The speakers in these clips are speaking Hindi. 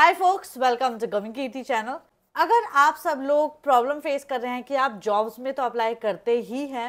हाय फोक्स वेलकम टू गविंग कीर्ति चैनल अगर आप सब लोग प्रॉब्लम फेस कर रहे हैं कि आप जॉब्स में तो अप्लाई करते ही हैं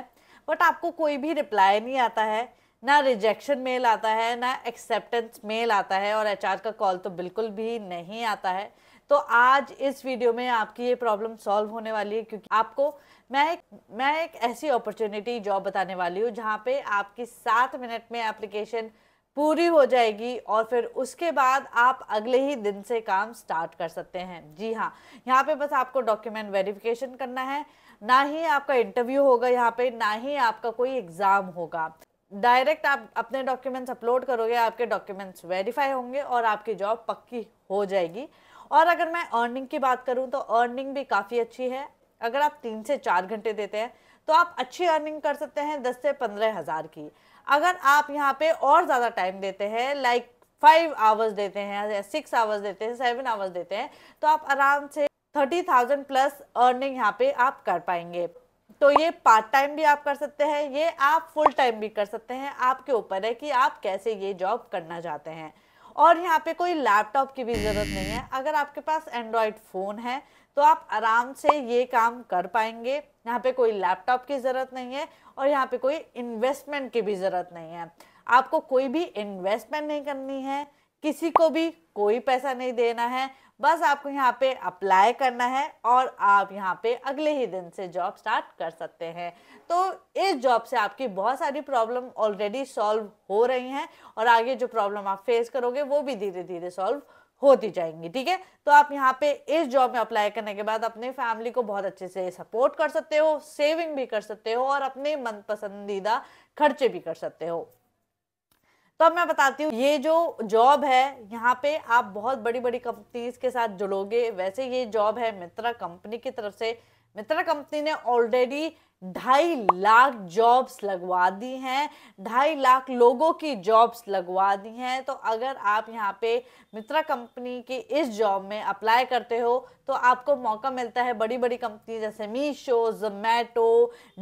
बट आपको कोई भी रिप्लाई नहीं आता है ना रिजेक्शन मेल आता है ना एक्सेप्टेंस मेल आता है और एचआर का कॉल तो बिल्कुल भी नहीं आता है तो आज इस वीडियो में आपकी ये प्रॉब्लम सॉल्व होने वाली है क्योंकि आपको मैं एक मैं एक ऐसी अपॉर्चुनिटी जॉब बताने वाली हूँ जहाँ पे आपकी सात मिनट में एप्लीकेशन पूरी हो जाएगी और फिर उसके बाद आप अगले ही दिन से काम स्टार्ट कर सकते हैं जी हाँ यहाँ पे बस आपको डॉक्यूमेंट वेरिफिकेशन करना है ना ही आपका इंटरव्यू होगा यहाँ पे ना ही आपका कोई एग्ज़ाम होगा डायरेक्ट आप अपने डॉक्यूमेंट्स अपलोड करोगे आपके डॉक्यूमेंट्स वेरीफाई होंगे और आपकी जॉब पक्की हो जाएगी और अगर मैं अर्निंग की बात करूँ तो अर्निंग भी काफ़ी अच्छी है अगर आप तीन से चार घंटे देते हैं तो आप अच्छी अर्निंग कर सकते हैं दस से पंद्रह हज़ार की अगर आप यहाँ पे और ज़्यादा टाइम देते हैं लाइक फाइव आवर्स देते हैं सिक्स आवर्स देते हैं सेवन आवर्स देते हैं तो आप आराम से थर्टी थाउजेंड प्लस अर्निंग यहाँ पे आप कर पाएंगे तो ये पार्ट टाइम भी आप कर सकते हैं ये आप फुल टाइम भी कर सकते हैं आपके ऊपर है कि आप कैसे ये जॉब करना चाहते हैं और यहाँ पे कोई लैपटॉप की भी ज़रूरत नहीं है अगर आपके पास एंड्रॉयड फ़ोन है तो आप आराम से ये काम कर पाएंगे यहाँ पे कोई लैपटॉप की ज़रूरत नहीं है और यहाँ पे कोई इन्वेस्टमेंट की भी ज़रूरत नहीं है आपको कोई भी इन्वेस्टमेंट नहीं करनी है किसी को भी कोई पैसा नहीं देना है बस आपको यहाँ पे अप्लाई करना है और आप यहाँ पे अगले ही दिन से जॉब स्टार्ट कर सकते हैं तो इस जॉब से आपकी बहुत सारी प्रॉब्लम ऑलरेडी सॉल्व हो रही हैं और आगे जो प्रॉब्लम आप फेस करोगे वो भी धीरे धीरे सॉल्व होती जाएंगी ठीक है तो आप यहाँ पे इस जॉब में अप्लाई करने के बाद अपने फैमिली को बहुत अच्छे से सपोर्ट कर सकते हो सेविंग भी कर सकते हो और अपने मन पसंदीदा खर्चे भी कर सकते हो तो अब मैं बताती हूँ ये जो जॉब है यहाँ पे आप बहुत बड़ी बड़ी कंपनीज के साथ जुड़ोगे वैसे ये जॉब है मित्रा कंपनी की तरफ से मित्रा कंपनी ने ऑलरेडी ढाई लाख जॉब्स लगवा दी हैं ढाई लाख लोगों की जॉब्स लगवा दी हैं तो अगर आप यहाँ पे मित्रा कंपनी की इस जॉब में अप्लाई करते हो तो आपको मौका मिलता है बड़ी बड़ी कंपनी जैसे मीशो जोमेटो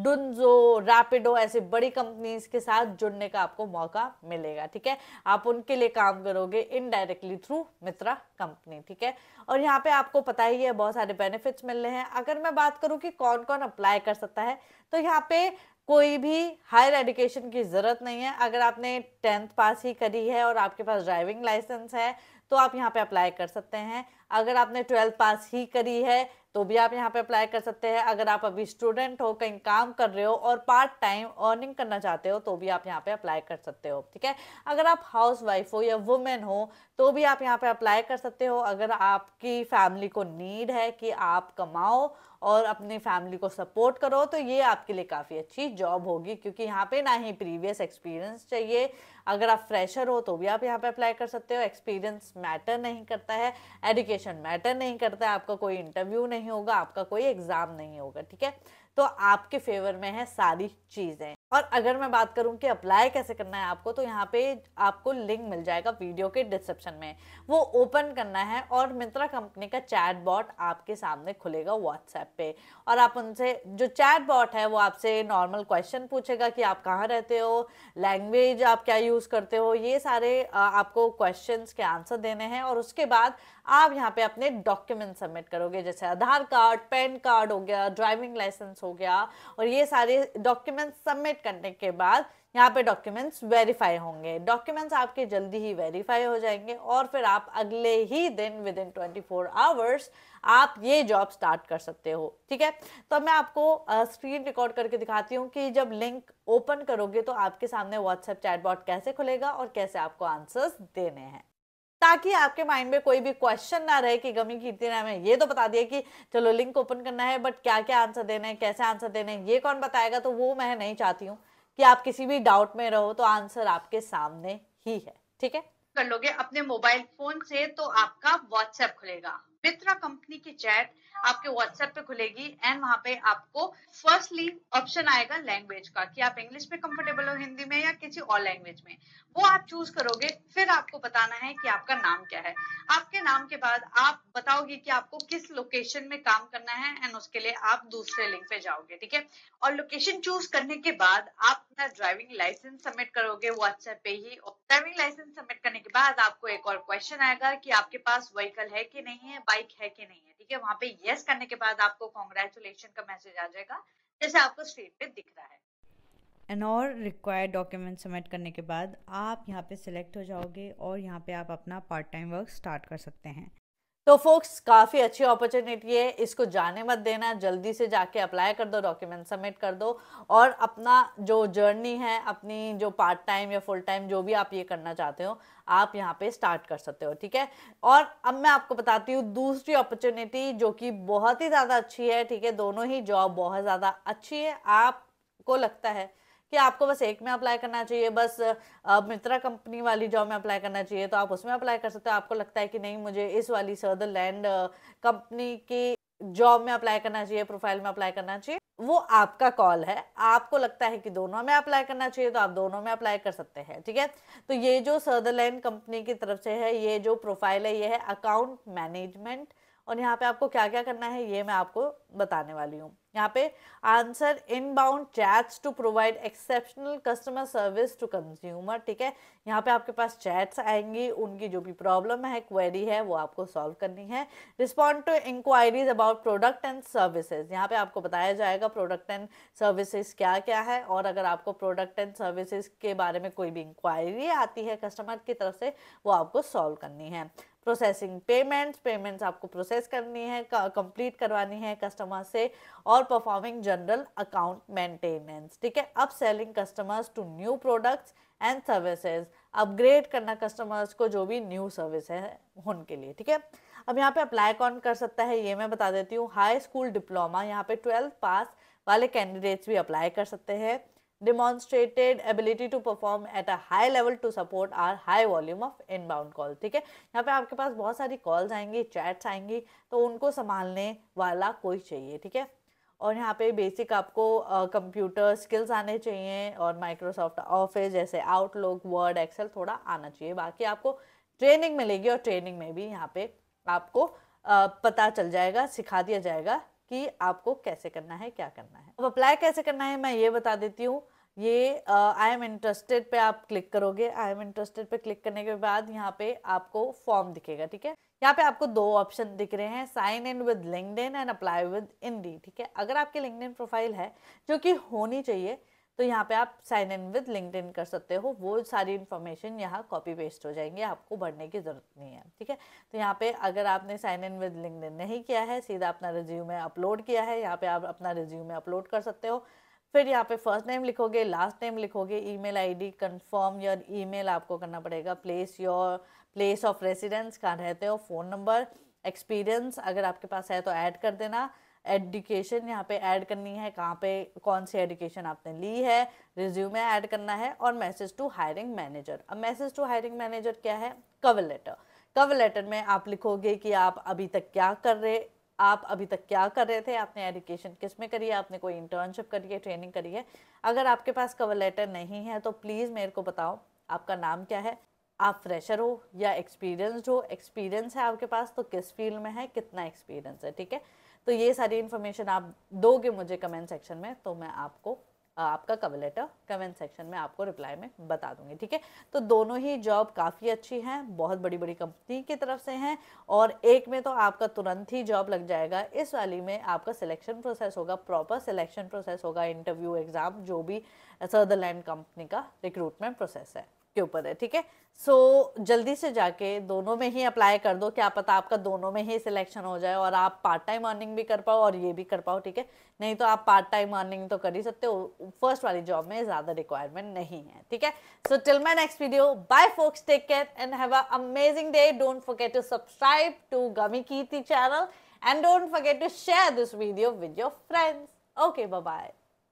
डुन्जो रैपिडो ऐसी बड़ी कंपनीज के साथ जुड़ने का आपको मौका मिलेगा ठीक है आप उनके लिए काम करोगे इनडायरेक्टली थ्रू मित्रा कंपनी ठीक है और यहाँ पे आपको पता ही है बहुत सारे बेनिफिट्स मिल रहे हैं अगर मैं बात करूँ कि कौन कौन अप्लाई कर सकता है तो यहाँ पे कोई भी हायर एजुकेशन की ज़रूरत नहीं है अगर आपने टेंथ पास ही करी है और आपके पास ड्राइविंग लाइसेंस है तो आप यहाँ पे अप्लाई कर सकते हैं अगर आपने ट्वेल्थ पास ही करी है तो भी आप यहाँ पे अप्लाई कर सकते हैं अगर आप अभी स्टूडेंट हो कहीं काम कर रहे हो और पार्ट टाइम अर्निंग करना चाहते हो तो भी आप यहाँ पे अप्लाई कर सकते हो ठीक है अगर आप हाउस वाइफ हो या वुमेन हो तो भी आप यहाँ पे अप्लाई कर सकते हो अगर आपकी फैमिली को नीड है कि आप कमाओ और अपनी फैमिली को सपोर्ट करो तो ये आपके लिए काफ़ी अच्छी जॉब होगी क्योंकि यहाँ पे ना ही प्रीवियस एक्सपीरियंस चाहिए अगर आप फ्रेशर हो तो भी आप यहाँ पे अप्लाई कर सकते हो एक्सपीरियंस मैटर नहीं करता है एडुकेशन मैटर नहीं करता है आपका कोई इंटरव्यू नहीं होगा आपका कोई एग्ज़ाम नहीं होगा ठीक है तो आपके फेवर में है सारी चीज़ें और अगर मैं बात करूं कि अप्लाई कैसे करना है आपको तो यहाँ पे आपको लिंक मिल जाएगा वीडियो के डिस्क्रिप्शन में वो ओपन करना है और मिंत्रा कंपनी का चैट बॉट आपके सामने खुलेगा व्हाट्सएप पे और आप उनसे जो चैट बॉट है वो आपसे नॉर्मल क्वेश्चन पूछेगा कि आप कहाँ रहते हो लैंग्वेज आप क्या यूज़ करते हो ये सारे आपको क्वेश्चन के आंसर देने हैं और उसके बाद आप यहाँ पे अपने डॉक्यूमेंट सबमिट करोगे जैसे आधार कार्ड पैन कार्ड हो गया ड्राइविंग लाइसेंस हो गया और ये सारे डॉक्यूमेंट्स सबमिट करने के बाद यहाँ पे डॉक्यूमेंट्स वेरीफाई होंगे डॉक्यूमेंट्स आपके जल्दी ही वेरीफाई हो जाएंगे और फिर आप अगले ही दिन within twenty four hours आप ये जॉब स्टार्ट कर सकते हो ठीक है तो मैं आपको स्क्रीन रिकॉर्ड करके दिखाती हूँ कि जब लिंक ओपन करोगे तो आपके सामने व्हाट्सएप चैटबॉट कैसे खुलेगा और कैसे आपको आंसर्स देने हैं ताकि आपके माइंड में कोई भी क्वेश्चन ना रहे कि गमी कीर्ति ने हमें ये तो बता दिया कि चलो लिंक ओपन करना है बट क्या क्या आंसर देना है कैसे आंसर देना है ये कौन बताएगा तो वो मैं नहीं चाहती हूँ कि आप किसी भी डाउट में रहो तो आंसर आपके सामने ही है ठीक है कर लोगे अपने मोबाइल फोन से तो आपका व्हाट्सएप खुलेगा मित्रा कंपनी की चैट आपके व्हाट्सएप पे खुलेगी एंड वहां पे आपको फर्स्टली ऑप्शन आएगा लैंग्वेज का कि आप इंग्लिश में कंफर्टेबल हो हिंदी में या किसी और लैंग्वेज में वो आप चूज करोगे फिर आपको बताना है कि आपका नाम क्या है आपके नाम के बाद आप बताओगे कि आपको किस लोकेशन में काम करना है एंड उसके लिए आप दूसरे लिंक पे जाओगे ठीक है और लोकेशन चूज करने के बाद आप अपना ड्राइविंग लाइसेंस सबमिट करोगे व्हाट्सएप पे ही ड्राइविंग लाइसेंस सबमिट करने के बाद आपको एक और क्वेश्चन आएगा कि आपके पास व्हीकल है कि नहीं है बाइक है कि नहीं है ठीक है वहां पे यस करने के बाद आपको कॉन्ग्रेचुलेशन का मैसेज आ जाएगा जैसे आपको स्ट्रीट पे दिख रहा है एंड और रिक्वायर्ड डॉक्यूमेंट सबमिट करने के बाद आप यहाँ पे सिलेक्ट हो जाओगे और यहाँ पे आप अपना पार्ट टाइम वर्क स्टार्ट कर सकते हैं तो फोक्स काफ़ी अच्छी अपॉर्चुनिटी है इसको जाने मत देना जल्दी से जाके अप्लाई कर दो डॉक्यूमेंट सबमिट कर दो और अपना जो जर्नी है अपनी जो पार्ट टाइम या फुल टाइम जो भी आप ये करना चाहते हो आप यहाँ पे स्टार्ट कर सकते हो ठीक है और अब मैं आपको बताती हूँ दूसरी अपॉर्चुनिटी जो कि बहुत ही ज़्यादा अच्छी है ठीक है दोनों ही जॉब बहुत ज़्यादा अच्छी है आपको लगता है कि आपको बस एक में अप्लाई करना चाहिए बस मित्रा कंपनी वाली जॉब में अप्लाई करना चाहिए तो आप उसमें अप्लाई कर सकते हो आपको लगता है कि नहीं मुझे इस वाली सदर लैंड कंपनी की जॉब में अप्लाई करना चाहिए प्रोफाइल में अप्लाई करना चाहिए वो आपका कॉल है आपको लगता है कि दोनों में अप्लाई करना चाहिए तो आप दोनों में अप्लाई कर सकते हैं ठीक है तो ये जो सदरलैंड कंपनी की तरफ से है ये जो प्रोफाइल है ये है अकाउंट मैनेजमेंट और यहाँ पे आपको क्या क्या करना है ये मैं आपको बताने वाली हूँ यहाँ पे answer inbound chats to provide exceptional customer service to consumer ठीक है यहाँ पे आपके पास चैट्स आएंगी उनकी जो भी प्रॉब्लम है क्वेरी है वो आपको सॉल्व करनी है respond to inquiries about product and services यहाँ पे आपको बताया जाएगा प्रोडक्ट एंड सर्विसेज क्या क्या है और अगर आपको प्रोडक्ट एंड सर्विसेज के बारे में कोई भी इंक्वायरी आती है कस्टमर की तरफ से वो आपको सॉल्व करनी है प्रोसेसिंग पेमेंट्स पेमेंट्स आपको प्रोसेस करनी है कंप्लीट करवानी है कस्टमर से और परफॉर्मिंग जनरल अकाउंट मेंटेनेंस ठीक है अब selling customers to new products and services upgrade करना कस्टमर्स को जो भी न्यू सर्विस है उनके लिए ठीक है अब यहाँ पे अप्लाई कौन कर सकता है ये मैं बता देती हूँ हाई स्कूल डिप्लोमा यहाँ पे ट्वेल्थ पास वाले कैंडिडेट्स भी अप्लाई कर सकते हैं demonstrated ability to perform at a high level to support our high volume of inbound call ठीक है यहाँ पे आपके पास बहुत सारी कॉल्स आएंगी चैट्स आएंगी तो उनको संभालने वाला कोई चाहिए ठीक है और यहाँ पे बेसिक आपको कंप्यूटर uh, स्किल्स आने चाहिए और माइक्रोसॉफ्ट ऑफिस जैसे आउटलुक वर्ड एक्सेल थोड़ा आना चाहिए बाकी आपको ट्रेनिंग मिलेगी और ट्रेनिंग में भी यहाँ पे आपको uh, पता चल जाएगा सिखा दिया जाएगा कि आपको कैसे करना है क्या करना है अब अप्लाई कैसे करना है मैं ये बता देती हूँ ये आई एम इंटरेस्टेड पे आप क्लिक करोगे आई एम इंटरेस्टेड पे क्लिक करने के बाद यहाँ पे आपको फॉर्म दिखेगा ठीक है यहाँ पे आपको दो ऑप्शन दिख रहे हैं sign in with LinkedIn and apply with Indeed ठीक है अगर आपकी लिंकड प्रोफाइल है जो कि होनी चाहिए तो यहाँ पे आप साइन इन विद लिंकड कर सकते हो वो सारी इन्फॉर्मेशन यहाँ कॉपी पेस्ट हो जाएंगे आपको भरने की ज़रूरत नहीं है ठीक है तो यहाँ पे अगर आपने साइन इन विद लिंकड नहीं किया है सीधा अपना रिज्यूमे अपलोड किया है यहाँ पे आप अपना रिज्यूमे अपलोड कर सकते हो फिर यहाँ पे फर्स्ट नेम लिखोगे लास्ट नेम लिखोगे email ID confirm your mail आपको करना पड़ेगा place your place of residence कहाँ रहते हो फ़ोन नंबर एक्सपीरियंस अगर आपके पास है तो ऐड कर देना एडुकेशन यहाँ पे ऐड करनी है कहाँ पे कौन सी एडुकेशन आपने ली है रिज्यूमे ऐड करना है और मैसेज टू हायरिंग मैनेजर अब मैसेज टू हायरिंग मैनेजर क्या है कवर लेटर कवर लेटर में आप लिखोगे कि आप अभी तक क्या कर रहे आप अभी तक क्या कर रहे थे आपने एडुकेशन किस में करी है आपने कोई इंटर्नशिप करी है ट्रेनिंग करी है अगर आपके पास कवर लेटर नहीं है तो प्लीज़ मेरे को बताओ आपका नाम क्या है आप फ्रेशर हो या एक्सपीरियंसड हो एक्सपीरियंस है आपके पास तो किस फील्ड में है कितना एक्सपीरियंस है ठीक है तो ये सारी इन्फॉर्मेशन आप दोगे मुझे कमेंट सेक्शन में तो मैं आपको आपका कवर लेटर कमेंट सेक्शन में आपको रिप्लाई में बता दूंगी ठीक है तो दोनों ही जॉब काफ़ी अच्छी हैं बहुत बड़ी बड़ी कंपनी की तरफ से हैं और एक में तो आपका तुरंत ही जॉब लग जाएगा इस वाली में आपका सिलेक्शन प्रोसेस होगा प्रॉपर सिलेक्शन प्रोसेस होगा इंटरव्यू एग्ज़ाम जो भी सदरलैंड कंपनी का रिक्रूटमेंट प्रोसेस है के ऊपर है ठीक है सो जल्दी से जाके दोनों में ही अप्लाई कर दो क्या पता आपका दोनों में ही सिलेक्शन हो जाए और आप पार्ट टाइम अर्निंग भी कर पाओ और ये भी कर पाओ ठीक है नहीं तो आप पार्ट टाइम अर्निंग तो कर ही सकते हो फर्स्ट वाली जॉब में ज़्यादा रिक्वायरमेंट नहीं है ठीक है so till my next video bye folks take care and have amazing day don't forget to subscribe to Gummy की channel and don't forget to share this video with your friends okay bye